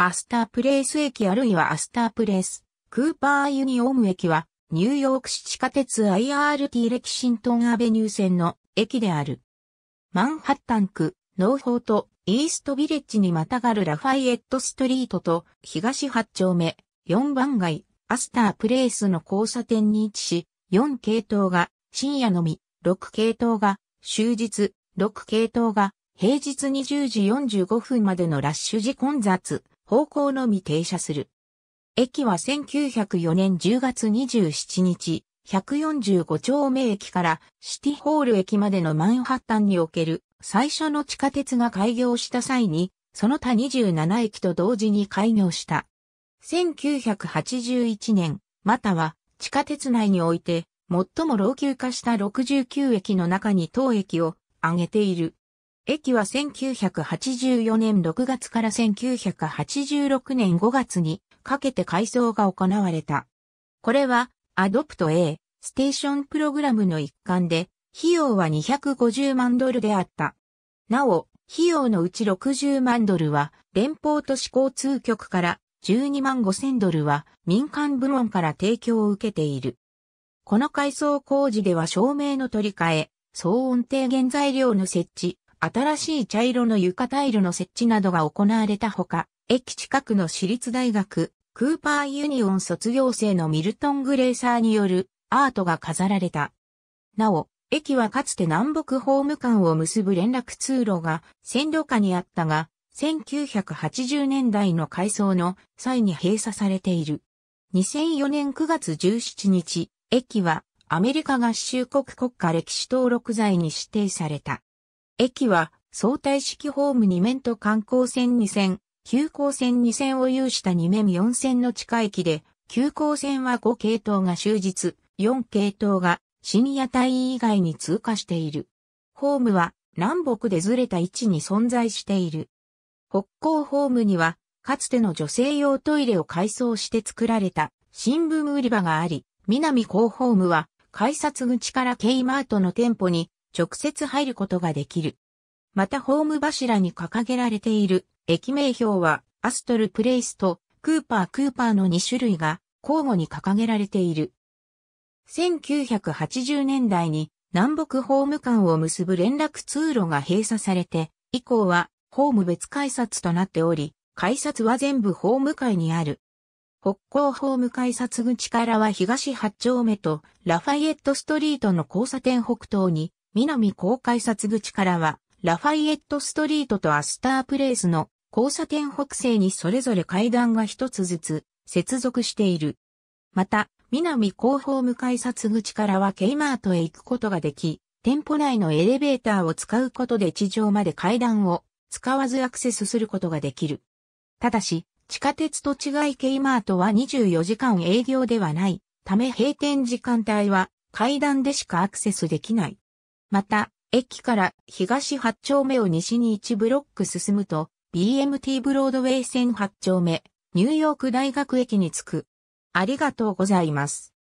アスタープレイス駅あるいはアスタープレイス、クーパーユニオーム駅は、ニューヨーク市地下鉄 IRT レキシントンアベニュー線の駅である。マンハッタン区、ノーフォート、イーストビレッジにまたがるラファイエットストリートと、東8丁目、4番街、アスタープレイスの交差点に位置し、4系統が深夜のみ、6系統が終日、6系統が平日20時45分までのラッシュ時混雑。方向のみ停車する。駅は1904年10月27日、145丁目駅からシティホール駅までのマンハッタンにおける最初の地下鉄が開業した際に、その他27駅と同時に開業した。1981年、または地下鉄内において最も老朽化した69駅の中に当駅を挙げている。駅は1984年6月から1986年5月にかけて改装が行われた。これは、アドプト A ステーションプログラムの一環で、費用は250万ドルであった。なお、費用のうち60万ドルは連邦都市交通局から12万5千ドルは民間部門から提供を受けている。この改装工事では照明の取り替え、騒音低減材料の設置、新しい茶色の床タイルの設置などが行われたほか、駅近くの私立大学、クーパーユニオン卒業生のミルトン・グレーサーによるアートが飾られた。なお、駅はかつて南北法務官を結ぶ連絡通路が線路下にあったが、1980年代の改装の際に閉鎖されている。2004年9月17日、駅はアメリカ合衆国国家歴史登録罪に指定された。駅は相対式ホーム2面と観光線2線、急行線2線を有した2面4線の地下駅で、急行線は5系統が終日、4系統が深夜帯以外に通過している。ホームは南北でずれた位置に存在している。北港ホームには、かつての女性用トイレを改装して作られた新聞売り場があり、南港ホームは改札口から K マートの店舗に直接入ることができる。またホーム柱に掲げられている駅名標はアストルプレイスとクーパークーパーの2種類が交互に掲げられている。1980年代に南北ホーム間を結ぶ連絡通路が閉鎖されて、以降はホーム別改札となっており、改札は全部ホーム会にある。北港ホーム改札口からは東8丁目とラファイエットストリートの交差点北東に南高改札口からは、ラファイエットストリートとアスタープレイスの交差点北西にそれぞれ階段が一つずつ接続している。また、南高ホーム改札口からはケイマートへ行くことができ、店舗内のエレベーターを使うことで地上まで階段を使わずアクセスすることができる。ただし、地下鉄と違いケイマートは24時間営業ではないため閉店時間帯は階段でしかアクセスできない。また、駅から東8丁目を西に1ブロック進むと、BMT ブロードウェイ線8丁目、ニューヨーク大学駅に着く。ありがとうございます。